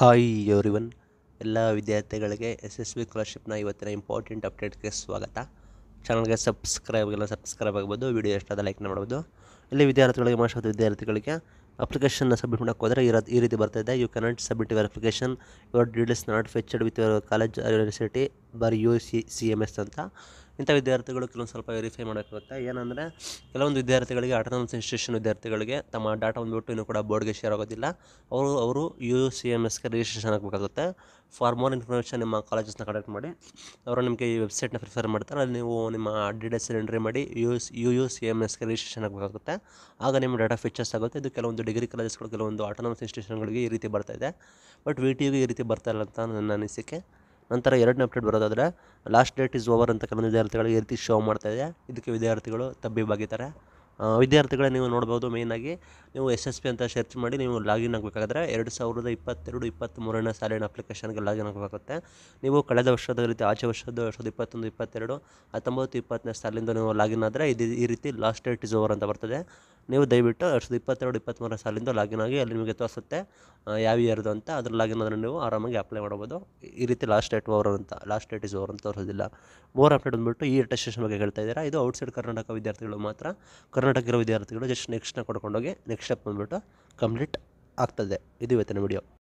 hi one ಎಲ್ಲ ವಿದ್ಯಾರ್ಥಿಗಳಿಗೆ S S V ಸ್ಕಾಲರ್ಶಿಪ್ನ ಇವತ್ತಿನ ಇಂಪಾರ್ಟೆಂಟ್ ಅಪ್ಡೇಟ್ಗೆ ಸ್ವಾಗತ ಚಾನಲ್ಗೆ ಸಬ್ಸ್ಕ್ರೈಬ್ ಎಲ್ಲ ಸಬ್ಸ್ಕ್ರೈಬ್ ಆಗ್ಬೋದು ವಿಡಿಯೋ ಎಷ್ಟಾದ ಲೈಕ್ ಮಾಡ್ಬೋದು ಇಲ್ಲಿ ವಿದ್ಯಾರ್ಥಿಗಳಿಗೆ ಮಾಡಿಸೋದು ವಿದ್ಯಾರ್ಥಿಗಳಿಗೆ ಅಪ್ಲಿಕೇಶನ್ನ ಸಬ್ಮಿಟ್ ಮಾಡೋಕೆ ಹೋದರೆ ಇರೋ ಈ ರೀತಿ ಬರ್ತಾಯಿದೆ you cannot submit your application your details not fetched with your college university ಬರ್ U C C M S ಅಂತ ಇಂಥ ವಿದ್ಯಾರ್ಥಿಗಳು ಕೆಲವೊಂದು ಸ್ವಲ್ಪ ವೆರಿಫೈ ಮಾಡೋಕ್ಕಾಗುತ್ತೆ ಏನಂದರೆ ಕೆಲವೊಂದು ವಿದ್ಯಾರ್ಥಿಗಳಿಗೆ ಆಟೋನಮಸ್ ಇನ್ಸ್ಟಿಟ್ಯೂಷನ್ ವಿದ್ಯಾರ್ಥಿಗಳಿಗೆ ತಮ್ಮ ಡಾಟಾ ಬಿಟ್ಟು ಇನ್ನೂ ಕೂಡ ಬೋರ್ಡ್ಗೆ ಶೇರ್ ಆಗೋದಿಲ್ಲ ಅವರು ಅವರು ಯು ಸಿ ಎಮ್ ಎಸ್ಗೆ ರಿಜಿಸ್ಟ್ರೇಷನ್ ಆಗಬೇಕಾಗುತ್ತೆ ಫಾರ್ ಮೋರ್ ಇನ್ಫಾರ್ಮೇಷನ್ ನಿಮ್ಮ ಕಾಲೇಜಸ್ನ ಕಲೆಕ್ಟ್ ಮಾಡಿ ಅವರು ನಿಮಗೆ ಈ ವೆಬ್ಸೈಟ್ನ ಪ್ರಿಫರ್ ಮಾಡ್ತಾರೆ ಅಲ್ಲಿ ನೀವು ನಿಮ್ಮ ಡೀಟೇಲ್ಸ್ ಎಂಟ್ರಿ ಮಾಡಿ U U U C M ಎಸ್ಗೆ ರಿಜಿಸ್ಟ್ರೇಷನ್ ಆಗಬೇಕಾಗುತ್ತೆ ಆಗ ನಿಮ್ಮ ಡಾಟಾ ಫೀಚರ್ಸ್ ಆಗುತ್ತೆ ಇದು ಕೆಲವೊಂದು ಡಿಗ್ರಿ ಕಾಲೇಜಸ್ಗಳು ಕೆಲವೊಂದು ಆಟೋನಮಸ್ ಇನ್ಸ್ಟಿಟ್ಯೂಷನ್ಗಳಿಗೆ ಈ ರೀತಿ ಬರ್ತಾ ಇದೆ ಬಟ್ ವಿ ಟಿ ಈ ರೀತಿ ಬರ್ತಾ ಇಲ್ಲ ಅಂತ ನನ್ನ ಅನಿಸಿಕೆ ನಂತರ ಎರಡನೇ ಅಪ್ಡೇಟ್ ಬರೋದಾದರೆ ಲಾಸ್ಟ್ ಡೇಟ್ ಈಸ್ ಓವರ್ ಅಂತ ಕೆಲವೊಂದು ವಿದ್ಯಾರ್ಥಿಗಳಿಗೆ ಈ ರೀತಿ ಶೋ ಮಾಡ್ತಾ ಇದೆ ಇದಕ್ಕೆ ವಿದ್ಯಾರ್ಥಿಗಳು ತಬ್ಬಿ ತಬ್ಬಿಬ್ಬಾಗಿದ್ದಾರೆ ವಿದ್ಯಾರ್ಥಿಗಳೇ ನೀವು ನೋಡ್ಬೋದು ಮೇಯ್ನಾಗಿ ನೀವು ಎಸ್ ಎಸ್ ಪಿ ಅಂತ ಸರ್ಚ್ ಮಾಡಿ ನೀವು ಲಾಗಿನ್ ಆಗಬೇಕಾದ್ರೆ ಎರಡು ಸಾವಿರದ ಇಪ್ಪತ್ತೆರಡು ಇಪ್ಪತ್ತ್ಮೂರನೇ ಸಾಲಿನ ಅಪ್ಲಿಕೇಶನ್ಗೆ ಲಾಗಿನ್ ಆಗಬೇಕಾಗುತ್ತೆ ನೀವು ಕಳೆದ ವರ್ಷದ ರೀತಿ ಆಚೆ ವರ್ಷದ ವರ್ಷದ ಇಪ್ಪತ್ತೊಂದು ಇಪ್ಪತ್ತೆರಡು ಹತ್ತೊಂಬತ್ತು ಇಪ್ಪತ್ತನೇ ಸಾಲಿಂದ ನೀವು ಲಾಗಿನ್ ಆದರೆ ಇದು ಈ ರೀತಿ ಲಾಸ್ಟ್ ಡೇಟ್ ಇಸ್ ಓವರ್ ಅಂತ ಬರ್ತದೆ ನೀವು ದಯವಿಟ್ಟು ಎರಡು ಸಾವಿರದ ಇಪ್ಪತ್ತೆರಡು ಇಪ್ಪತ್ತ್ಮೂರನೇ ಸಾಲಿಂದ ಲಾಗಿನ್ ಆಗಿ ಅಲ್ಲಿ ನಿಮಗೆ ತೋರಿಸುತ್ತೆ ಯಾವ ಇಯರ್ದು ಅಂತ ಅದ್ರ ಲಾಗಿನ್ ನೀವು ಆರಾಮಾಗಿ ಅಪ್ಲೈ ಮಾಡ್ಬೋದು ಈ ರೀತಿ ಲಾಸ್ಟ್ ಡೇಟ್ ಓವರ್ ಅಂತ ಲಾಸ್ಟ್ ಡೇಟ್ ಇಸ್ ಓವರ್ ಅಂತ ತೋರಿಸೋದಿಲ್ಲ ಮೋರ್ ಅಪ್ಡೇಟ್ ಬಂದುಬಿಟ್ಟು ಈ ರಿಟೆಸ್ಟೇಷನ್ ಬಗ್ಗೆ ಹೇಳ್ತಾ ಇದ್ದೀರಾ ಇದು ಔಟ್ಸೈಡ್ ಕರ್ನಾಟಕ ವಿದ್ಯಾರ್ಥಿಗಳು ಮಾತ್ರ ಕರ್ನಾಟಕ ಇರೋ ವಿದ್ಯಾರ್ಥಿಗಳು ಜಸ್ಟ್ ನೆಕ್ಸ್ಟ್ನ ಕೊಡ್ಕೊಂಡೋಗಿ ನೆಕ್ಸ್ಟ್ ಸ್ಟೆಪ್ ಬಂದ್ಬಿಟ್ಟು ಕಂಪ್ಲೀಟ್ ಆಗ್ತದೆ ಇದು ಇವತ್ತಿನ ವಿಡಿಯೋ